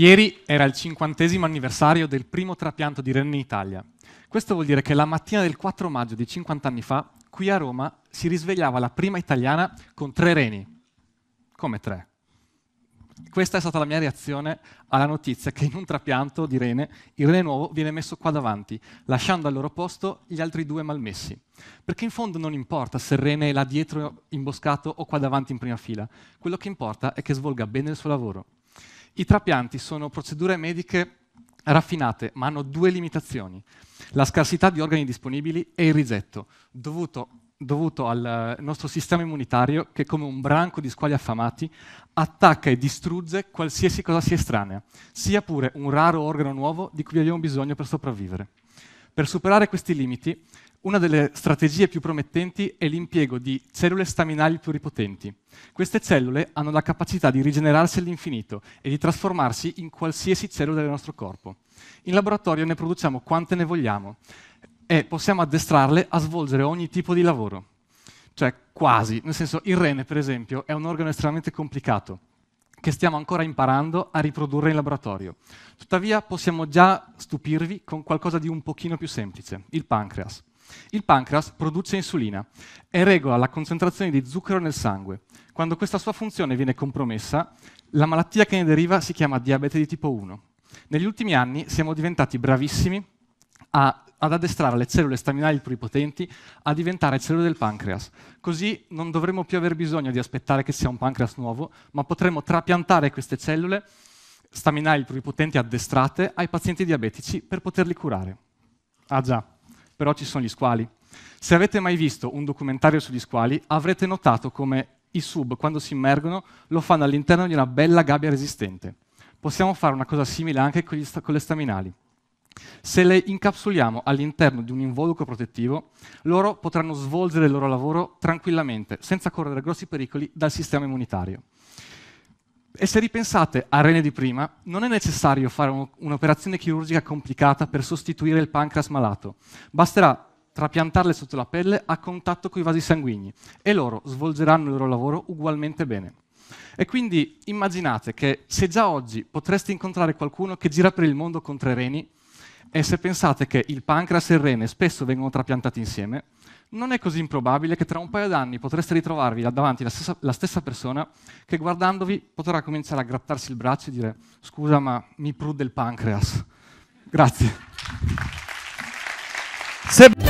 Ieri era il cinquantesimo anniversario del primo trapianto di renne in Italia. Questo vuol dire che la mattina del 4 maggio di 50 anni fa, qui a Roma, si risvegliava la prima italiana con tre reni. Come tre? Questa è stata la mia reazione alla notizia che in un trapianto di rene il rene nuovo viene messo qua davanti, lasciando al loro posto gli altri due malmessi. Perché in fondo non importa se il rene è là dietro imboscato o qua davanti in prima fila, quello che importa è che svolga bene il suo lavoro. I trapianti sono procedure mediche raffinate, ma hanno due limitazioni. La scarsità di organi disponibili e il rigetto, dovuto, dovuto al eh, nostro sistema immunitario che, come un branco di squali affamati, attacca e distrugge qualsiasi cosa sia estranea, sia pure un raro organo nuovo di cui abbiamo bisogno per sopravvivere. Per superare questi limiti, una delle strategie più promettenti è l'impiego di cellule staminali pluripotenti. Queste cellule hanno la capacità di rigenerarsi all'infinito e di trasformarsi in qualsiasi cellula del nostro corpo. In laboratorio ne produciamo quante ne vogliamo e possiamo addestrarle a svolgere ogni tipo di lavoro. Cioè, quasi. Nel senso, il rene, per esempio, è un organo estremamente complicato che stiamo ancora imparando a riprodurre in laboratorio. Tuttavia possiamo già stupirvi con qualcosa di un pochino più semplice, il pancreas. Il pancreas produce insulina e regola la concentrazione di zucchero nel sangue. Quando questa sua funzione viene compromessa, la malattia che ne deriva si chiama diabete di tipo 1. Negli ultimi anni siamo diventati bravissimi a, ad addestrare le cellule staminali pluripotenti a diventare cellule del pancreas. Così non dovremo più aver bisogno di aspettare che sia un pancreas nuovo, ma potremo trapiantare queste cellule staminali pluripotenti addestrate ai pazienti diabetici per poterli curare. Ah già però ci sono gli squali. Se avete mai visto un documentario sugli squali, avrete notato come i sub, quando si immergono, lo fanno all'interno di una bella gabbia resistente. Possiamo fare una cosa simile anche con, sta- con le staminali. Se le incapsuliamo all'interno di un involucro protettivo, loro potranno svolgere il loro lavoro tranquillamente, senza correre grossi pericoli dal sistema immunitario. E se ripensate a Rene di prima, non è necessario fare un'operazione chirurgica complicata per sostituire il pancreas malato. Basterà trapiantarle sotto la pelle a contatto con i vasi sanguigni e loro svolgeranno il loro lavoro ugualmente bene. E quindi immaginate che se già oggi potreste incontrare qualcuno che gira per il mondo contro i reni, e se pensate che il pancreas e il rene spesso vengono trapiantati insieme, non è così improbabile che tra un paio d'anni potreste ritrovarvi davanti la stessa, la stessa, persona che guardandovi potrà cominciare a grattarsi il braccio e dire scusa ma mi prude il pancreas. Grazie. Se...